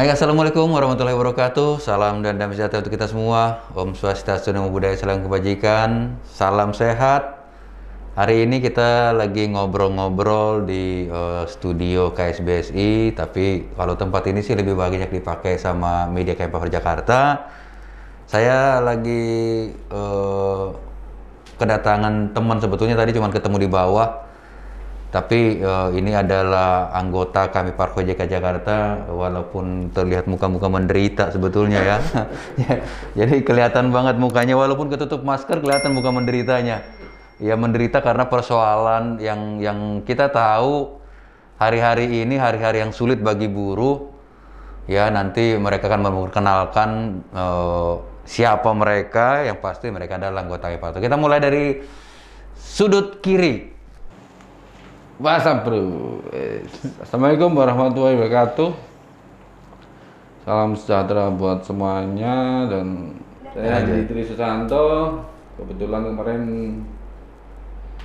Hai, Assalamualaikum warahmatullahi wabarakatuh. Salam dan damai sejahtera untuk kita semua. Om Swastiastu, Namo Buddhaya, Salam Kebajikan, Salam Sehat. Hari ini kita lagi ngobrol-ngobrol di uh, studio KSBSI, tapi kalau tempat ini sih lebih banyak dipakai sama media Kempower Jakarta. Saya lagi uh, kedatangan teman sebetulnya tadi cuma ketemu di bawah tapi uh, ini adalah anggota kami Parko JK Jakarta, walaupun terlihat muka-muka menderita sebetulnya ya. ya. Jadi kelihatan banget mukanya, walaupun ketutup masker kelihatan muka menderitanya. Ya menderita karena persoalan yang yang kita tahu hari-hari ini hari-hari yang sulit bagi buruh. Ya nanti mereka akan memperkenalkan uh, siapa mereka, yang pasti mereka adalah anggota Parko. Kita mulai dari sudut kiri WhatsApp bro. Eh, Assalamualaikum warahmatullahi wabarakatuh. Salam sejahtera buat semuanya dan saya iya, Haji iya. Tri Susanto. Kebetulan kemarin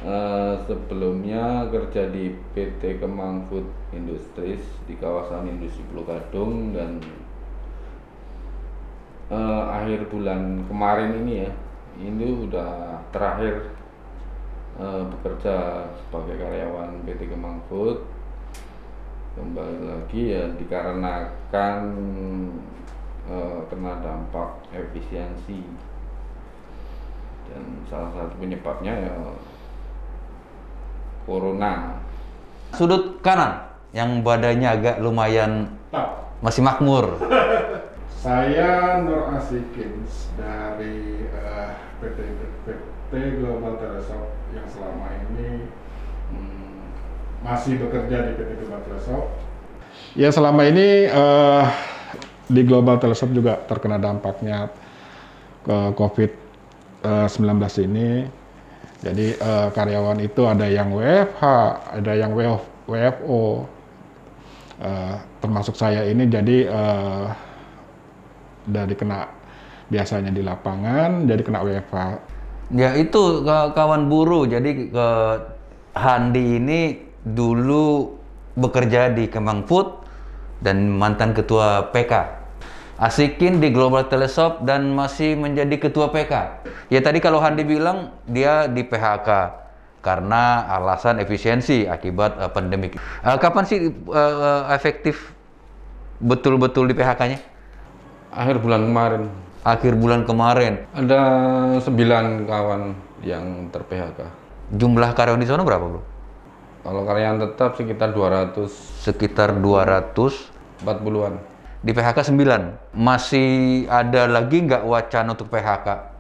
uh, sebelumnya kerja di PT Kemang Food Industries di kawasan Industri Pulau Gadung dan uh, akhir bulan kemarin ini ya ini udah terakhir Eh, bekerja sebagai karyawan PT Kemang Food kembali lagi ya dikarenakan uh, kena dampak efisiensi dan salah satu penyebabnya ya corona sudut kanan yang badannya agak lumayan masih makmur saya Nur Asikins dari uh, PT, PT PT Global Telesop yang selama ini hmm, masih bekerja di PT Global Telesop? Ya selama ini uh, di Global Telesop juga terkena dampaknya ke COVID-19 eh, ini. Jadi uh, karyawan itu ada yang WFH, ada yang WFO, uh, termasuk saya ini. Jadi uh, dari kena biasanya di lapangan, jadi kena WFH. Ya itu kawan buruh. Jadi ke Handi ini dulu bekerja di Kemang Food dan mantan ketua PK. Asikin di Global Teleshop dan masih menjadi ketua PK. Ya tadi kalau Handi bilang dia di PHK karena alasan efisiensi akibat uh, eh, pandemi. Uh, eh, kapan sih uh, efektif betul-betul di PHK-nya? Akhir bulan kemarin akhir bulan kemarin? Ada sembilan kawan yang ter PHK. Jumlah karyawan di sana berapa, Bro? Kalau karyawan tetap sekitar 200. Sekitar 200? 40-an. Di PHK 9? Masih ada lagi nggak wacana untuk PHK?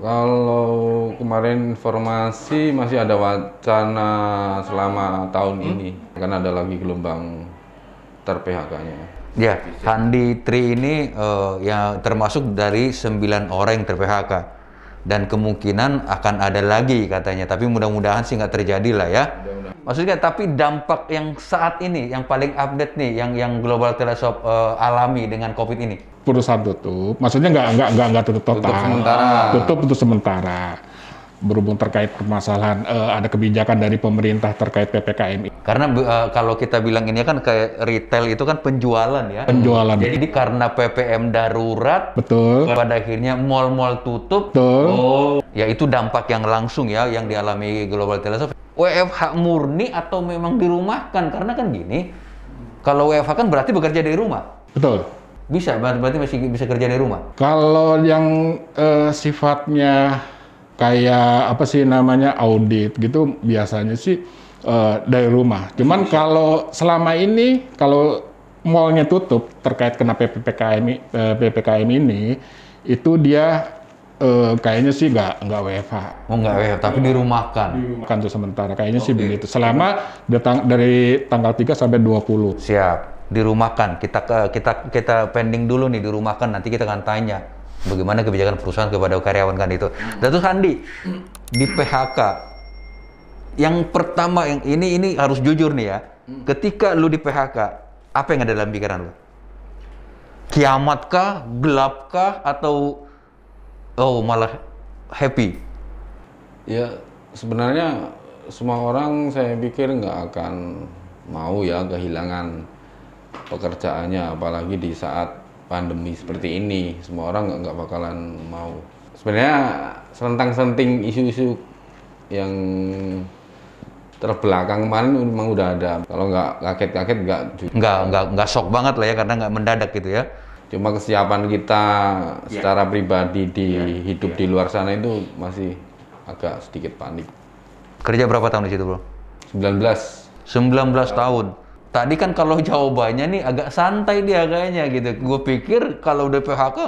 Kalau kemarin informasi masih ada wacana selama tahun hmm? ini, kan ada lagi gelombang ter PHK-nya. Ya, Handi Tri ini uh, eh, yang termasuk dari sembilan orang yang ter-PHK dan kemungkinan akan ada lagi katanya. Tapi mudah-mudahan sih nggak terjadi lah ya. Maksudnya tapi dampak yang saat ini yang paling update nih yang yang global teleskop uh, eh, alami dengan COVID ini. Perusahaan tutup, maksudnya nggak nggak nggak tutup total. Tutup sementara. Tutup untuk sementara berhubung terkait permasalahan uh, ada kebijakan dari pemerintah terkait PPKM. ini. Karena uh, kalau kita bilang ini kan kayak retail itu kan penjualan ya. Penjualan. Jadi karena PPM darurat, betul. Pada akhirnya mal-mal tutup. Betul. Oh, ya itu dampak yang langsung ya yang dialami Global Telesoft. WFH murni atau memang dirumahkan karena kan gini, kalau WFH kan berarti bekerja dari rumah. Betul. Bisa, berarti masih bisa kerja dari rumah. Kalau yang uh, sifatnya kayak apa sih namanya audit gitu biasanya sih uh, dari rumah. Cuman kalau selama ini kalau malnya tutup terkait kena ppkm uh, eh, ppkm ini itu dia uh, kayaknya sih nggak nggak WFH. Oh nggak WFH, tapi iya. dirumahkan. kan tuh sementara, kayaknya okay. sih begitu. Selama datang dari tanggal 3 sampai 20. Siap, dirumahkan. Kita ke kita kita pending dulu nih dirumahkan. Nanti kita akan tanya bagaimana kebijakan perusahaan kepada karyawan kan itu. Datuk Sandi di PHK yang pertama yang ini ini harus jujur nih ya. Ketika lu di PHK, apa yang ada dalam pikiran lu? Kiamatkah, gelapkah atau oh malah happy? Ya sebenarnya semua orang saya pikir nggak akan mau ya kehilangan pekerjaannya apalagi di saat pandemi seperti ini semua orang nggak bakalan mau sebenarnya serentang-senting isu-isu yang terbelakang kemarin memang udah ada kalau nggak kaget-kaget nggak nggak nggak nggak shock banget lah ya karena nggak mendadak gitu ya cuma kesiapan kita yeah. secara pribadi di yeah. hidup yeah. di luar sana itu masih agak sedikit panik kerja berapa tahun di situ bro 19 19 tahun Tadi kan kalau jawabannya nih agak santai dia kayaknya gitu. Gue pikir kalau udah PHK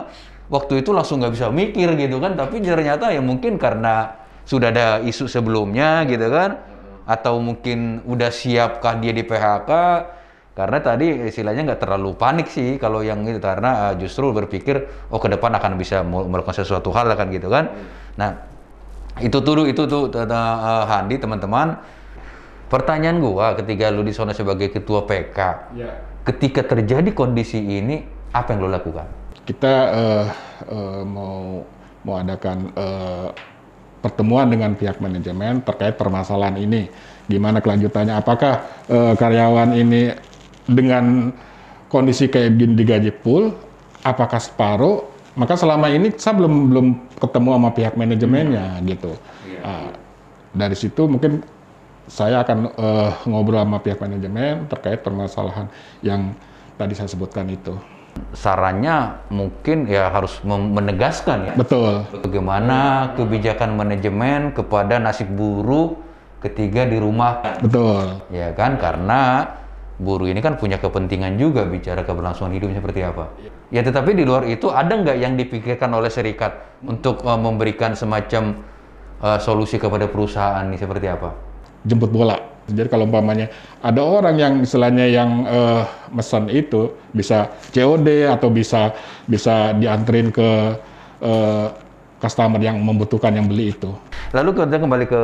waktu itu langsung nggak bisa mikir gitu kan. Tapi ternyata ya mungkin karena sudah ada isu sebelumnya gitu kan. Atau mungkin udah siapkah dia di PHK. Karena tadi istilahnya nggak terlalu panik sih kalau yang itu karena eh, justru berpikir oh ke depan akan bisa melakukan sesuatu hal kan gitu kan. Nah itu tuh itu tuh uh, Handi teman-teman Pertanyaan gua ketika lu di sana sebagai ketua PK, ya. ketika terjadi kondisi ini, apa yang lu lakukan? Kita uh, uh, mau mau adakan uh, pertemuan dengan pihak manajemen terkait permasalahan ini. Gimana kelanjutannya? Apakah uh, karyawan ini dengan kondisi kayak begini digaji full? Apakah separuh? Maka selama ini saya belum belum ketemu sama pihak manajemennya hmm. gitu. ya. Uh, dari situ mungkin saya akan uh, ngobrol sama pihak manajemen terkait permasalahan yang tadi saya sebutkan itu. Sarannya mungkin ya harus menegaskan ya. Betul. Bagaimana kebijakan manajemen kepada nasib buruh ketiga di rumah. Betul. Ya kan karena buruh ini kan punya kepentingan juga bicara keberlangsungan hidupnya seperti apa. Ya tetapi di luar itu ada nggak yang dipikirkan oleh serikat untuk uh, memberikan semacam uh, solusi kepada perusahaan ini seperti apa? jemput bola. Jadi kalau umpamanya ada orang yang istilahnya yang uh, eh, mesen itu bisa COD atau bisa bisa diantrin ke uh, customer yang membutuhkan yang beli itu. Lalu kita kembali ke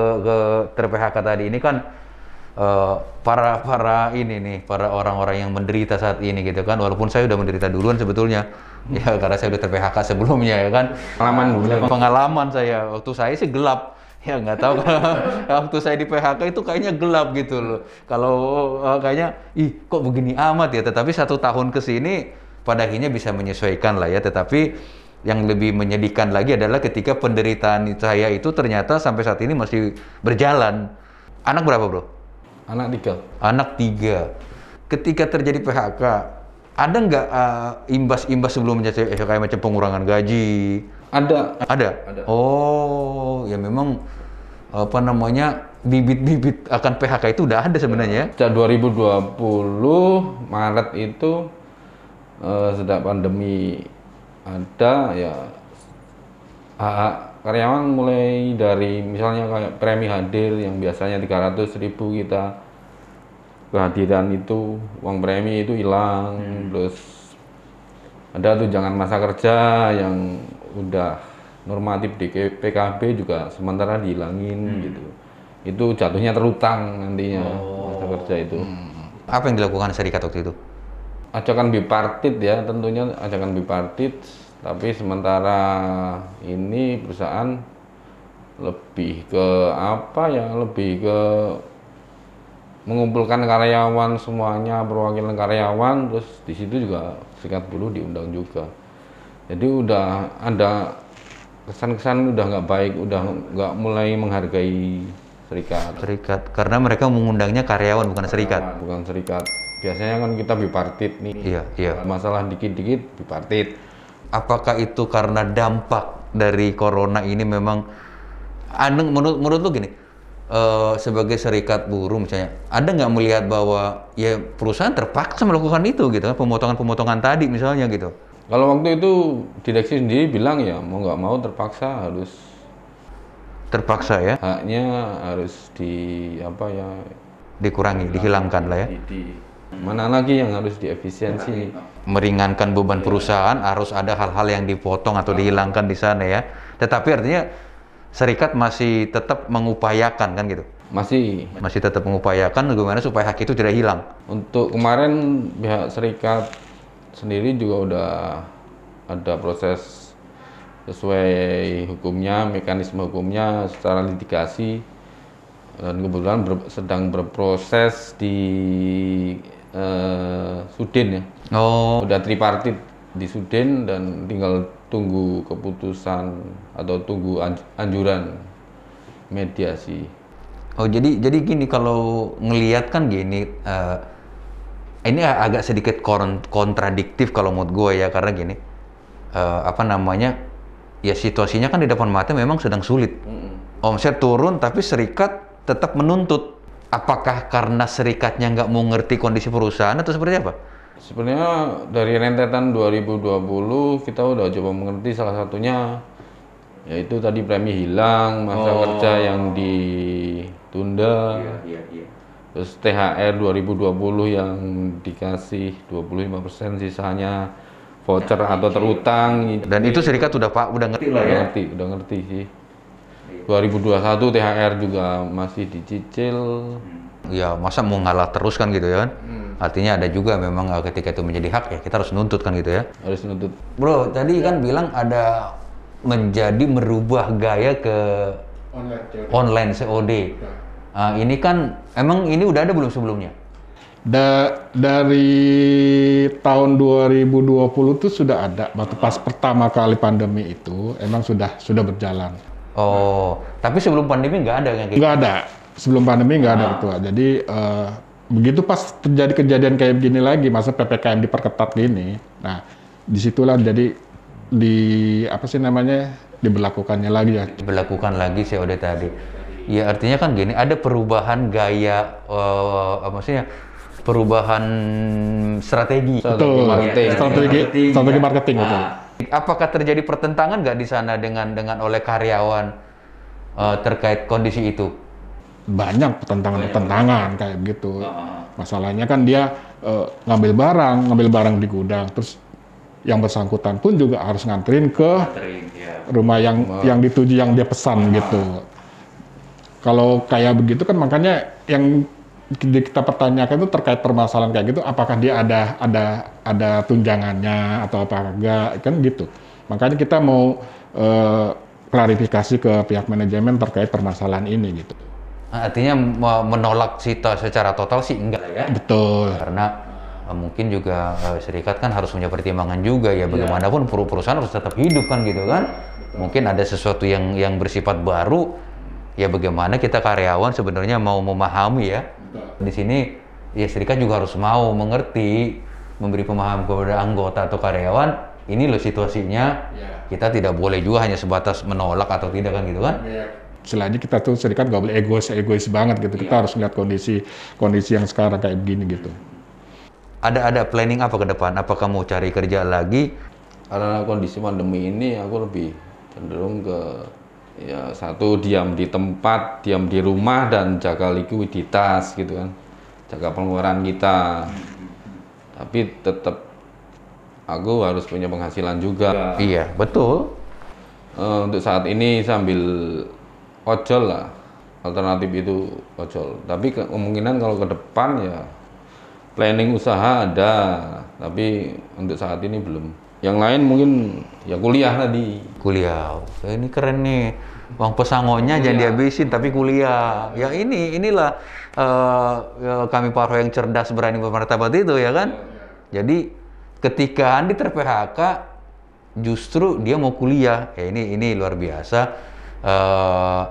ke tadi ini kan uh, para para ini nih para orang-orang yang menderita saat ini gitu kan walaupun saya sudah menderita duluan sebetulnya ya karena saya sudah TPHK sebelumnya ya kan pengalaman pengalaman saya waktu saya sih gelap ya nggak tahu waktu saya di PHK itu kayaknya gelap gitu loh kalau uh, kayaknya ih kok begini amat ya tetapi satu tahun ke sini pada akhirnya bisa menyesuaikan lah ya tetapi yang lebih menyedihkan lagi adalah ketika penderitaan saya itu ternyata sampai saat ini masih berjalan anak berapa bro anak tiga anak tiga ketika terjadi PHK ada nggak uh, imbas-imbas sebelumnya kayak macam pengurangan gaji ada. ada. Ada. Oh, ya memang apa namanya bibit-bibit akan PHK itu udah ada sebenarnya. Ya. Sejak 2020 Maret itu uh, eh, sedang pandemi ada ya AA karyawan mulai dari misalnya kayak premi hadir yang biasanya 300 ribu kita kehadiran itu uang premi itu hilang hmm. terus ada tuh jangan masa kerja yang udah normatif di PKB juga sementara dihilangin hmm. gitu. Itu jatuhnya terutang nantinya oh. kerja itu. Hmm. Apa yang dilakukan serikat waktu itu? Ajakan bipartit ya, tentunya ajakan bipartit. Tapi sementara ini perusahaan lebih ke apa ya? Lebih ke mengumpulkan karyawan semuanya perwakilan karyawan terus di situ juga serikat buruh diundang juga jadi udah ada kesan-kesan udah nggak baik, udah nggak mulai menghargai serikat. Serikat, karena mereka mengundangnya karyawan bukan nah, serikat. bukan serikat. Biasanya kan kita bipartit nih. Iya, iya. Masalah dikit-dikit bipartit. Apakah itu karena dampak dari corona ini memang aneh menurut menurut lu gini? Uh, sebagai serikat buruh misalnya, ada nggak melihat bahwa ya perusahaan terpaksa melakukan itu gitu, pemotongan-pemotongan tadi misalnya gitu? Kalau waktu itu direksi sendiri bilang ya mau nggak mau terpaksa harus terpaksa ya haknya harus di apa ya dikurangi, nah, dihilangkan lah ya. Di, mana lagi yang harus diefisiensi? Meringankan beban perusahaan harus ada hal-hal yang dipotong atau dihilangkan di sana ya. Tetapi artinya serikat masih tetap mengupayakan kan gitu masih masih tetap mengupayakan bagaimana supaya hak itu tidak hilang. Untuk kemarin pihak serikat sendiri juga udah ada proses sesuai hukumnya, mekanisme hukumnya secara litigasi dan kebetulan ber, sedang berproses di uh, Sudin ya. Oh. Udah tripartit di Sudin dan tinggal tunggu keputusan atau tunggu anjuran mediasi. Oh jadi jadi gini kalau ngelihat kan gini. Uh, ini agak sedikit kontradiktif kalau mood gue ya karena gini uh, apa namanya ya situasinya kan di depan mata memang sedang sulit mm. omset turun tapi serikat tetap menuntut apakah karena serikatnya nggak mau ngerti kondisi perusahaan atau seperti apa sebenarnya dari rentetan 2020 kita udah coba mengerti salah satunya yaitu tadi premi hilang masa oh. kerja yang ditunda iya, iya, iya terus THR 2020 yang dikasih 25% sisanya voucher nah, atau iya. terutang dan itu serikat udah Pak udah ngerti lah ya ngerti udah ngerti sih 2021 iya. THR juga masih dicicil hmm. ya masa mau ngalah terus kan gitu ya kan hmm. artinya ada juga memang eh, ketika itu menjadi hak ya kita harus nuntut kan gitu ya harus nuntut bro tadi kan iya. bilang ada menjadi merubah gaya ke online COD, online COD uh, ini kan emang ini udah ada belum sebelumnya? Da dari tahun 2020 itu sudah ada, waktu pas pertama kali pandemi itu emang sudah sudah berjalan. Oh, nah. tapi sebelum pandemi nggak ada kayak gitu? Nggak ada, sebelum pandemi nggak ada ketua. Ah. Jadi uh, begitu pas terjadi kejadian kayak begini lagi, masa ppkm diperketat gini, nah disitulah jadi di apa sih namanya diberlakukannya lagi ya? Diberlakukan lagi COD tadi. Ya artinya kan gini, ada perubahan gaya, uh, maksudnya perubahan strategi. Betul. Marketing. Iya, strategi, marketing, strategi ya. marketing. Ya. Betul. Nah, apakah terjadi pertentangan nggak di sana dengan dengan oleh karyawan uh, terkait kondisi itu? Banyak pertentangan-pertentangan kayak gitu. Masalahnya kan dia uh, ngambil barang, ngambil barang di gudang, terus yang bersangkutan pun juga harus nganterin ke ya. rumah yang rumah. yang dituju yang dia pesan nah. gitu. Kalau kayak begitu kan makanya yang kita pertanyakan itu terkait permasalahan kayak gitu, apakah dia ada ada ada tunjangannya atau apa enggak kan gitu. Makanya kita mau eh, klarifikasi ke pihak manajemen terkait permasalahan ini gitu. Nah, artinya menolak sita secara total sih enggak ya? Betul. Karena eh, mungkin juga eh, serikat kan harus punya pertimbangan juga ya iya. bagaimanapun perusahaan harus tetap hidup kan gitu kan mungkin ada sesuatu yang yang bersifat baru ya bagaimana kita karyawan sebenarnya mau memahami ya. Di sini ya serikat juga harus mau mengerti, memberi pemahaman kepada anggota atau karyawan ini loh situasinya ya. kita tidak boleh juga hanya sebatas menolak atau tidak kan gitu kan ya, ya. selanjutnya kita tuh serikat nggak boleh egois egois banget gitu kita harus melihat kondisi kondisi yang sekarang kayak begini gitu ada ada planning apa ke depan apakah mau cari kerja lagi karena kondisi pandemi ini aku lebih cenderung ke ya satu diam di tempat diam di rumah dan jaga likuiditas gitu kan jaga pengeluaran kita tapi tetap aku harus punya penghasilan juga iya betul uh, untuk saat ini sambil ojol lah alternatif itu ojol tapi kemungkinan kalau ke depan ya planning usaha ada tapi untuk saat ini belum yang lain mungkin ya kuliah di kuliah ya, ini keren nih uang pesangonnya kuliah. jangan iya. dihabisin tapi kuliah ya ini inilah uh, kami paruh yang cerdas berani bermartabat itu ya kan jadi ketika Andi ter PHK justru dia mau kuliah ya ini ini luar biasa uh,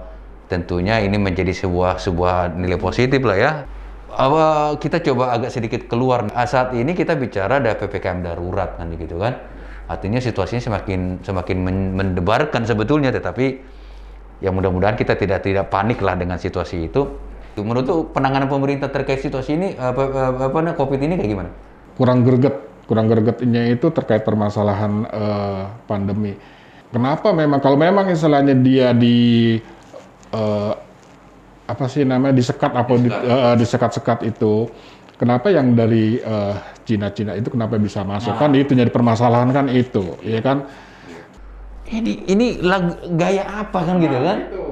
tentunya ini menjadi sebuah sebuah nilai positif lah ya apa kita coba agak sedikit keluar nah, saat ini kita bicara ada ppkm darurat nanti gitu kan Artinya situasinya semakin semakin mendebarkan sebetulnya, tetapi ya mudah-mudahan kita tidak tidak panik lah dengan situasi itu. Menurut tuh penanganan pemerintah terkait situasi ini apa apa, apa COVID ini kayak gimana? Kurang greget, kurang gregetnya itu terkait permasalahan uh, pandemi. Kenapa memang kalau memang istilahnya dia di uh, apa sih namanya disekat apa disekat. di, uh, eh, disekat-sekat itu kenapa yang dari eh, Cina-Cina itu kenapa bisa masuk nah. kan itu jadi permasalahan kan itu ya kan ini ini lag, gaya apa kan gitu nah, gitu kan itu.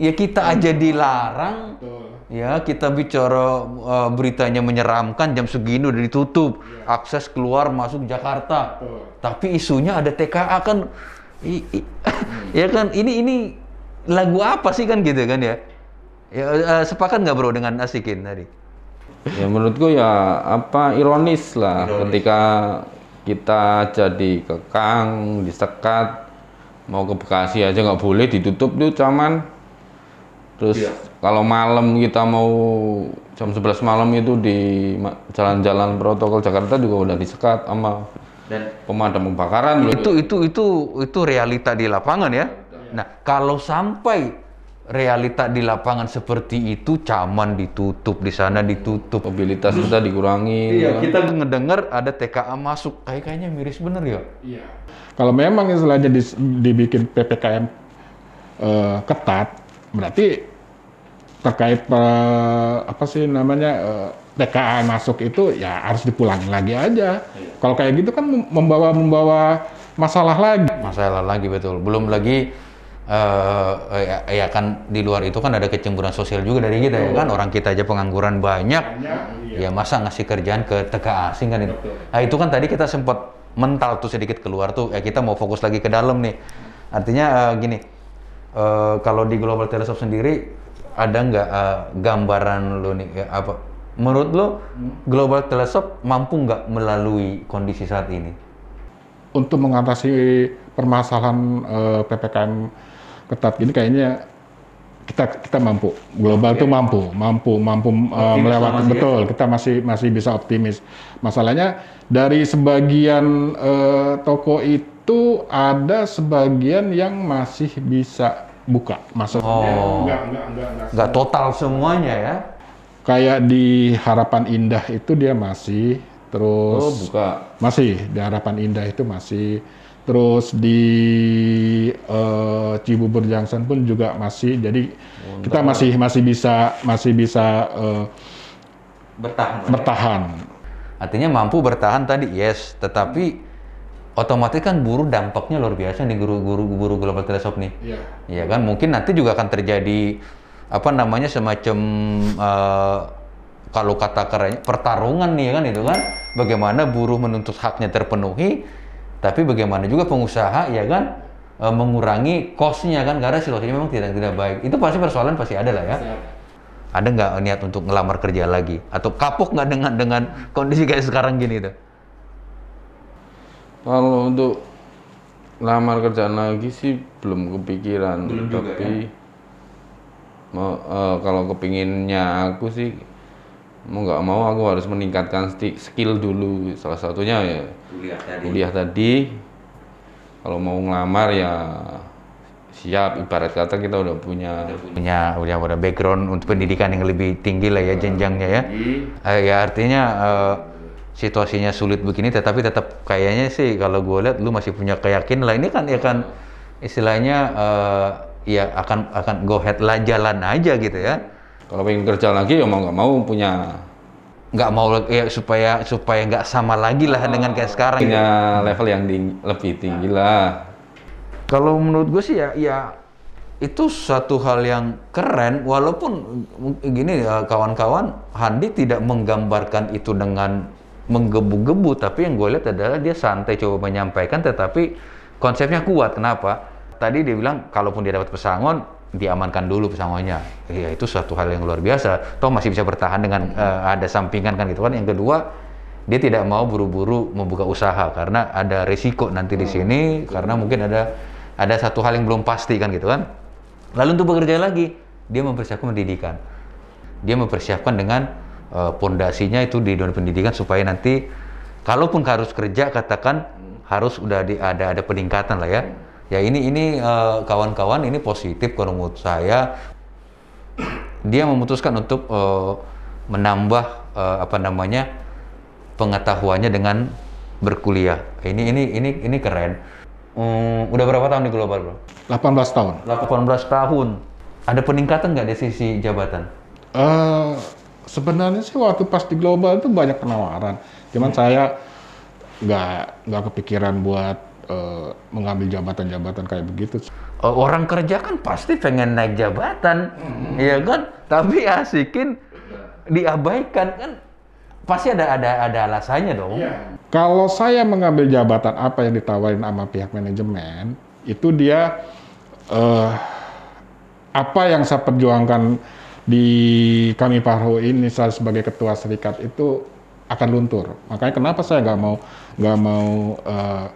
ya kita kan aja dilarang Betul. ya kita bicara uh, beritanya menyeramkan jam segini udah ditutup ya. akses keluar masuk Jakarta Betul. tapi isunya ada TKA kan i, i, hmm. ya kan ini ini lagu apa sih kan gitu kan ya ya uh, sepakat nggak bro dengan Asikin tadi ya menurutku ya apa ironis lah ironis. ketika kita jadi kekang disekat mau ke Bekasi aja nggak boleh ditutup tuh cuman terus ya. kalau malam kita mau jam 11 malam itu di jalan-jalan protokol Jakarta juga udah disekat sama dan pemadam kebakaran itu itu itu itu realita di lapangan ya. Iya. Nah, kalau sampai realita di lapangan seperti itu caman ditutup di sana ditutup mobilitas kita dikurangi iya kan? kita ngedenger ada TKA masuk kayak kayaknya miris bener ya iya kalau memang istilahnya di, dibikin ppkm uh, eh, ketat berarti terkait uh, apa sih namanya uh, eh, TKA masuk itu ya harus dipulangin lagi aja iya. kalau kayak gitu kan membawa membawa masalah lagi masalah lagi betul belum lagi Uh, ya, ya kan di luar itu kan ada kecemburuan sosial juga dari kita ya kan orang kita aja pengangguran banyak, banyak iya. ya masa ngasih kerjaan ke tka asing kan itu nah itu kan tadi kita sempat mental tuh sedikit keluar tuh ya kita mau fokus lagi ke dalam nih artinya uh, gini uh, kalau di Global Telescope sendiri ada nggak uh, gambaran lo nih ya, apa menurut lo hmm. Global Telescope mampu nggak melalui kondisi saat ini untuk mengatasi permasalahan uh, PPKM ketat gini kayaknya kita kita mampu global okay. mampu mampu mampu uh, melewati ya. betul ya. kita masih masih bisa optimis masalahnya dari sebagian uh, toko itu ada sebagian yang masih bisa buka maksudnya oh. enggak, enggak, enggak, enggak, total semuanya ya kayak di Harapan Indah itu dia masih terus oh, buka masih di Harapan Indah itu masih terus di uh, Cibubur Jangsan pun juga masih jadi Mantap. kita masih masih bisa masih bisa uh, bertahan ya. bertahan ya? artinya mampu bertahan tadi yes tetapi otomatis kan buruh dampaknya luar biasa nih guru-guru guru global teleskop nih iya yeah. kan mungkin nanti juga akan terjadi apa namanya semacam uh, kalau kata kerennya pertarungan nih kan itu kan bagaimana buruh menuntut haknya terpenuhi tapi bagaimana juga pengusaha ya kan e, mengurangi costnya kan karena situasinya memang tidak tidak baik itu pasti persoalan pasti ada lah ya ada nggak niat untuk ngelamar kerja lagi atau kapok nggak dengan dengan kondisi kayak sekarang gini tuh kalau untuk lamar kerjaan lagi sih belum kepikiran belum tapi ya? mau, uh, kalau kepinginnya aku sih mau nggak mau aku harus meningkatkan skill dulu salah satunya ya kuliah tadi, kuliah tadi kalau mau ngelamar ya siap ibarat kata kita udah punya udah punya udah punya background untuk pendidikan yang lebih tinggi lah ya jenjangnya ya uh, ya artinya uh, situasinya sulit begini tetapi tetap kayaknya sih kalau gue lihat lu masih punya keyakinan lah ini kan ya kan istilahnya uh, ya akan akan go head lah jalan aja gitu ya kalau pengen kerja lagi ya mau nggak mau punya nggak mau ya, supaya supaya nggak sama lagi lah oh, dengan kayak sekarang punya gitu. level yang lebih tinggi nah. lah kalau menurut gue sih ya ya itu satu hal yang keren walaupun gini eh, kawan-kawan Handi tidak menggambarkan itu dengan menggebu-gebu tapi yang gue lihat adalah dia santai coba menyampaikan tetapi konsepnya kuat kenapa tadi dia bilang kalaupun dia dapat pesangon diamankan dulu pesangonnya. Ya itu suatu hal yang luar biasa. Toh masih bisa bertahan dengan uh, ada sampingan kan gitu kan. Yang kedua, dia tidak mau buru-buru membuka usaha karena ada risiko nanti di hmm. sini karena mungkin ada ada satu hal yang belum pasti kan gitu kan. Lalu untuk bekerja lagi, dia mempersiapkan pendidikan. Dia mempersiapkan dengan eh, pondasinya uh, itu di dunia pendidikan supaya nanti kalaupun harus kerja katakan harus udah di, ada ada peningkatan lah ya hmm ya ini ini eh, kawan-kawan uh, ini positif kalau menurut saya dia memutuskan untuk uh, menambah uh, apa namanya pengetahuannya dengan berkuliah ini ini ini ini keren um, udah berapa tahun di global bro 18 tahun 18 tahun ada peningkatan nggak di sisi jabatan uh, sebenarnya sih waktu pas di global itu banyak penawaran cuman hmm. saya nggak nggak kepikiran buat Eh, mengambil jabatan-jabatan kayak begitu. Eh, orang kerja kan pasti pengen naik jabatan, hmm. ya kan? Tapi asikin diabaikan kan pasti ada ada ada alasannya dong. Ya. Kalau saya mengambil jabatan apa yang ditawarin sama pihak manajemen, itu dia uh, apa yang saya perjuangkan di kami Parho ini saya sebagai ketua serikat itu akan luntur. Makanya kenapa saya nggak mau nggak mau uh,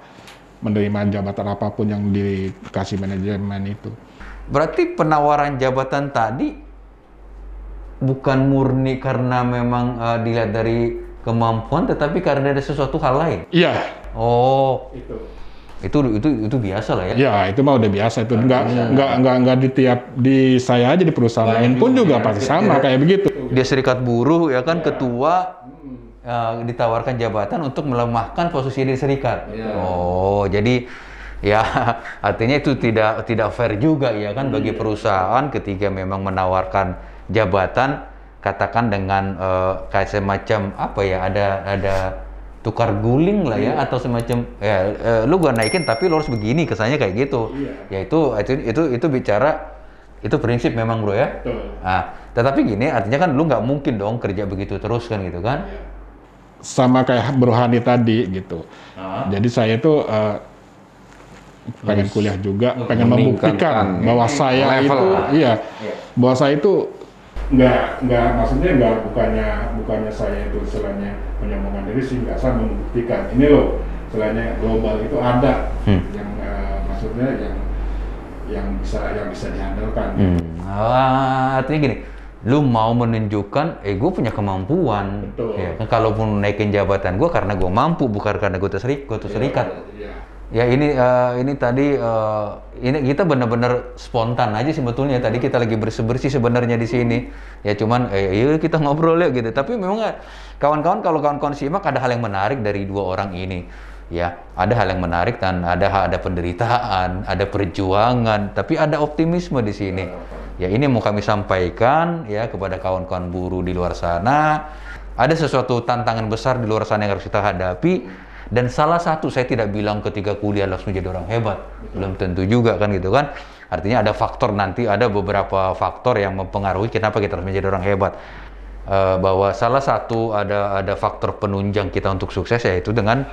menerima jabatan apapun yang dikasih manajemen itu. Berarti penawaran jabatan tadi bukan murni karena memang uh, dilihat dari kemampuan, tetapi karena ada sesuatu hal lain. Iya. Oh. Itu. Itu itu itu biasa lah ya. Ya itu mah udah biasa itu nggak iya. nggak nggak nggak di tiap di saya aja di perusahaan lain iya, pun iya. juga pasti sama kayak begitu. Dia serikat buruh ya kan ya. ketua Eh, ditawarkan jabatan untuk melemahkan posisi di serikat. Yeah. Oh, jadi ya artinya itu tidak tidak fair juga ya kan bagi iya. perusahaan ketika memang menawarkan jabatan katakan dengan uh, kayak semacam apa ya ada ada tukar guling lah ya iya. atau semacam ya uh, lu gua naikin tapi lu harus begini kesannya kayak gitu. iya. Ya itu itu itu bicara itu prinsip memang bro ya. Betul. Nah, tetapi gini artinya kan lu nggak mungkin dong kerja begitu terus kan gitu kan. Iya sama kayak berhani tadi gitu. Nah. Jadi saya itu uh, eh, pengen kuliah juga, pengen membuktikan bahwa saya level. itu iya, iya, bahwa saya itu nggak nggak maksudnya nggak bukannya bukannya saya itu selainnya menyombongkan diri sih nggak saya membuktikan ini loh selainnya global itu ada hmm. yang uh, maksudnya yang yang bisa yang bisa diandalkan. Hmm. Ah, artinya gini, lu mau menunjukkan eh gue punya kemampuan Betul. ya kan kalaupun naikin jabatan gue karena gue mampu bukan karena gue terserik gue terserikat ya, ya. ya ini uh, ini tadi uh, ini kita benar-benar spontan aja sebetulnya tadi kita lagi bersih-bersih sebenarnya di sini ya cuman eh yuk iya, kita ngobrol yuk gitu tapi memang kawan-kawan kalau kawan-kawan simak ada hal yang menarik dari dua orang ini ya ada hal yang menarik dan ada ada penderitaan ada perjuangan tapi ada optimisme di sini iya, iya. Ya ini mau kami sampaikan ya kepada kawan-kawan buruh di luar sana. Ada sesuatu tantangan besar di luar sana yang harus kita hadapi. Dan salah satu saya tidak bilang ketika kuliah langsung jadi orang hebat, belum tentu juga kan gitu kan. Artinya ada faktor nanti ada beberapa faktor yang mempengaruhi kenapa kita harus menjadi orang hebat. Uh, bahwa salah satu ada ada faktor penunjang kita untuk sukses yaitu dengan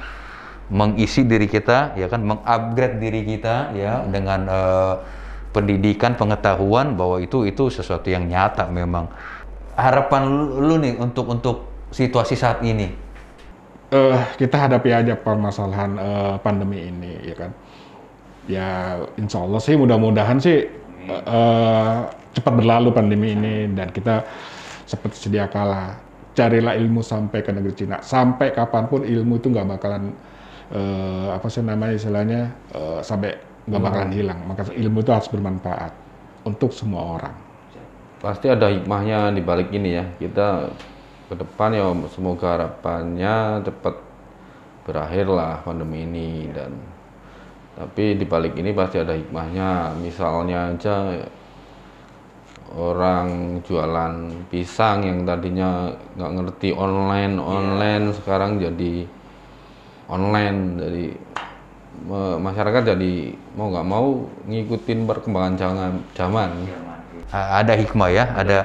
mengisi diri kita ya kan mengupgrade diri kita ya dengan uh, pendidikan pengetahuan bahwa itu itu sesuatu yang nyata memang harapan lu, lu nih untuk untuk situasi saat ini uh, kita hadapi aja permasalahan uh, pandemi ini ya kan ya insya Allah sih mudah-mudahan sih uh, cepat berlalu pandemi ini dan kita seperti sedia kala carilah ilmu sampai ke negeri Cina sampai kapanpun ilmu itu nggak bakalan uh, apa sih namanya istilahnya uh, sampai nggak iya. bakalan hilang. Maka ilmu itu harus bermanfaat untuk semua orang. Pasti ada hikmahnya di balik ini ya. Kita ke depan ya semoga harapannya cepat berakhirlah pandemi ini dan tapi di balik ini pasti ada hikmahnya. Misalnya aja orang jualan pisang yang tadinya nggak ngerti online iya. online yeah. sekarang jadi online jadi masyarakat jadi mau nggak mau ngikutin perkembangan zaman. zaman. Iya, ada hikmah ya, ada,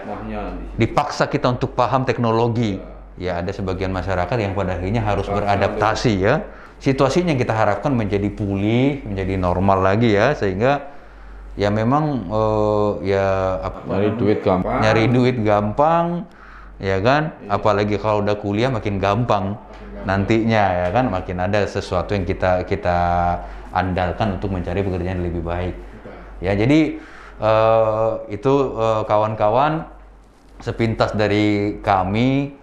dipaksa kita untuk paham teknologi. Iya. Ya. ada sebagian masyarakat yang pada akhirnya harus beradaptasi ya. Situasinya kita harapkan menjadi pulih, menjadi normal lagi ya sehingga ya memang uh, ya nyari duit gampang, nyari duit gampang ya kan iya. apalagi kalau udah kuliah makin gampang nantinya ya kan makin ada sesuatu yang kita kita andalkan untuk mencari pekerjaan yang lebih baik ya jadi uh, itu kawan eh, kawan-kawan sepintas dari kami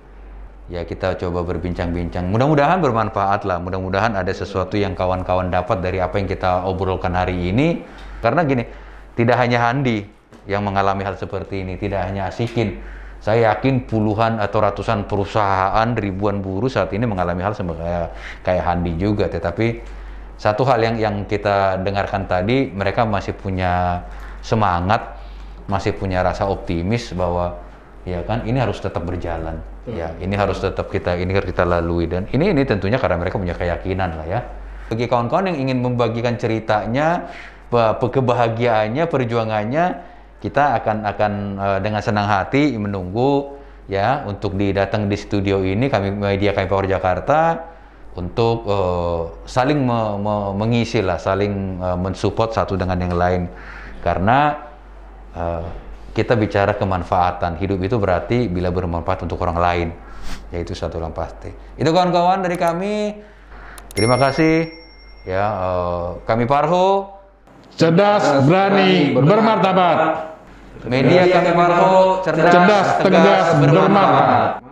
ya kita coba berbincang-bincang. Mudah-mudahan bermanfaat lah. Mudah-mudahan ada sesuatu yang kawan-kawan dapat dari apa yang kita obrolkan hari ini. Karena gini, tidak hanya Handi yang mengalami hal seperti ini, tidak hanya Asikin, saya yakin puluhan atau ratusan perusahaan, ribuan buruh saat ini mengalami hal sama kayak, kayak Handi juga. Tetapi satu hal yang yang kita dengarkan tadi, mereka masih punya semangat, masih punya rasa optimis bahwa ya kan ini harus tetap berjalan. Hmm. Ya, ini harus tetap kita ini harus kita lalui dan ini ini tentunya karena mereka punya keyakinan lah ya. Bagi kawan-kawan yang ingin membagikan ceritanya, kebahagiaannya, perjuangannya, kita akan akan uh, dengan senang hati menunggu ya untuk didatang di studio ini kami media kami Power Jakarta untuk uh, saling me me mengisi lah, saling uh, mensupport satu dengan yang lain karena uh, kita bicara kemanfaatan hidup itu berarti bila bermanfaat untuk orang lain yaitu satu yang pasti itu kawan-kawan dari kami terima kasih ya uh, kami Parho cerdas berani bermartabat, bermartabat. Media Kang Parho cerdas, cerdas tegas, tegas bermanfaat.